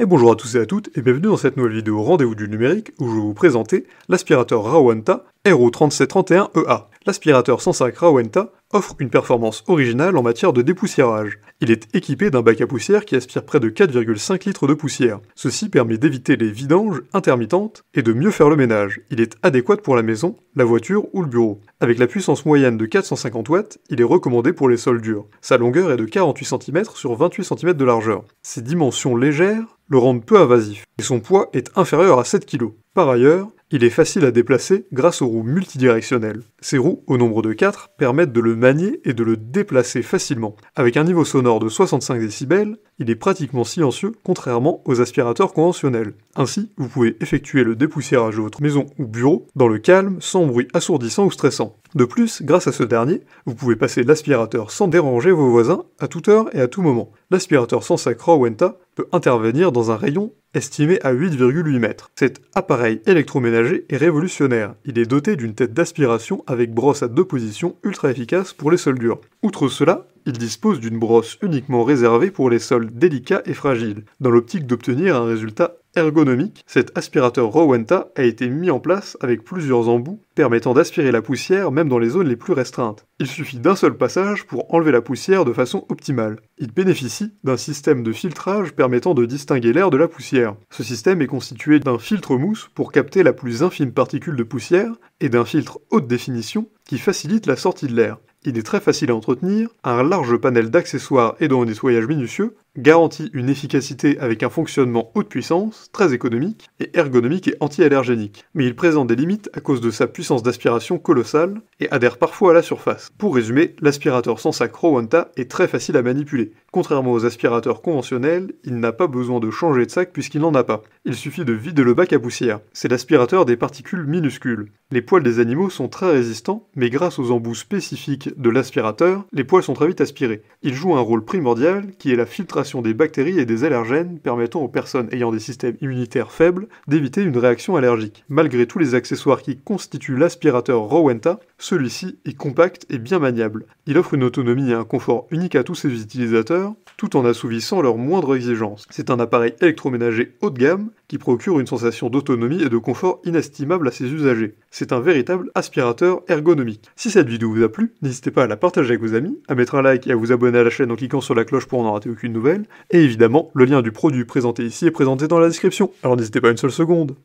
Et bonjour à tous et à toutes, et bienvenue dans cette nouvelle vidéo Rendez-vous du numérique, où je vais vous présenter l'aspirateur Rawanta RO3731EA. E l'aspirateur 105 Rawenta offre une performance originale en matière de dépoussiérage. Il est équipé d'un bac à poussière qui aspire près de 4,5 litres de poussière. Ceci permet d'éviter les vidanges intermittentes et de mieux faire le ménage. Il est adéquat pour la maison, la voiture ou le bureau. Avec la puissance moyenne de 450 watts, il est recommandé pour les sols durs. Sa longueur est de 48 cm sur 28 cm de largeur. Ses dimensions légères le rendent peu invasif et son poids est inférieur à 7 kg. Par ailleurs, il est facile à déplacer grâce aux roues multidirectionnelles. Ces roues, au nombre de 4, permettent de le manier et de le déplacer facilement. Avec un niveau sonore de 65 décibels, il est pratiquement silencieux contrairement aux aspirateurs conventionnels. Ainsi, vous pouvez effectuer le dépoussiérage de votre maison ou bureau dans le calme, sans bruit assourdissant ou stressant. De plus, grâce à ce dernier, vous pouvez passer l'aspirateur sans déranger vos voisins à toute heure et à tout moment. L'aspirateur sans sac Rowenta intervenir dans un rayon estimé à 8,8 mètres. Cet appareil électroménager est révolutionnaire. Il est doté d'une tête d'aspiration avec brosse à deux positions ultra efficace pour les sols durs. Outre cela, il dispose d'une brosse uniquement réservée pour les sols délicats et fragiles, dans l'optique d'obtenir un résultat Ergonomique, cet aspirateur Rowenta a été mis en place avec plusieurs embouts permettant d'aspirer la poussière même dans les zones les plus restreintes. Il suffit d'un seul passage pour enlever la poussière de façon optimale. Il bénéficie d'un système de filtrage permettant de distinguer l'air de la poussière. Ce système est constitué d'un filtre mousse pour capter la plus infime particule de poussière et d'un filtre haute définition qui facilite la sortie de l'air. Il est très facile à entretenir, un large panel d'accessoires et d'un nettoyage minutieux, garantit une efficacité avec un fonctionnement haute puissance, très économique, et ergonomique et anti-allergénique. Mais il présente des limites à cause de sa puissance d'aspiration colossale et adhère parfois à la surface. Pour résumer, l'aspirateur sans sac Rowanta est très facile à manipuler. Contrairement aux aspirateurs conventionnels, il n'a pas besoin de changer de sac puisqu'il n'en a pas. Il suffit de vider le bac à poussière. C'est l'aspirateur des particules minuscules. Les poils des animaux sont très résistants, mais grâce aux embouts spécifiques de l'aspirateur, les poils sont très vite aspirés. Il joue un rôle primordial qui est la filtration des bactéries et des allergènes permettant aux personnes ayant des systèmes immunitaires faibles d'éviter une réaction allergique. Malgré tous les accessoires qui constituent l'aspirateur Rowenta, celui-ci est compact et bien maniable. Il offre une autonomie et un confort unique à tous ses utilisateurs, tout en assouvissant leurs moindres exigences. C'est un appareil électroménager haut de gamme qui procure une sensation d'autonomie et de confort inestimable à ses usagers. C'est un véritable aspirateur ergonomique. Si cette vidéo vous a plu, n'hésitez pas à la partager avec vos amis, à mettre un like et à vous abonner à la chaîne en cliquant sur la cloche pour n'en rater aucune nouvelle et évidemment, le lien du produit présenté ici est présenté dans la description, alors n'hésitez pas une seule seconde.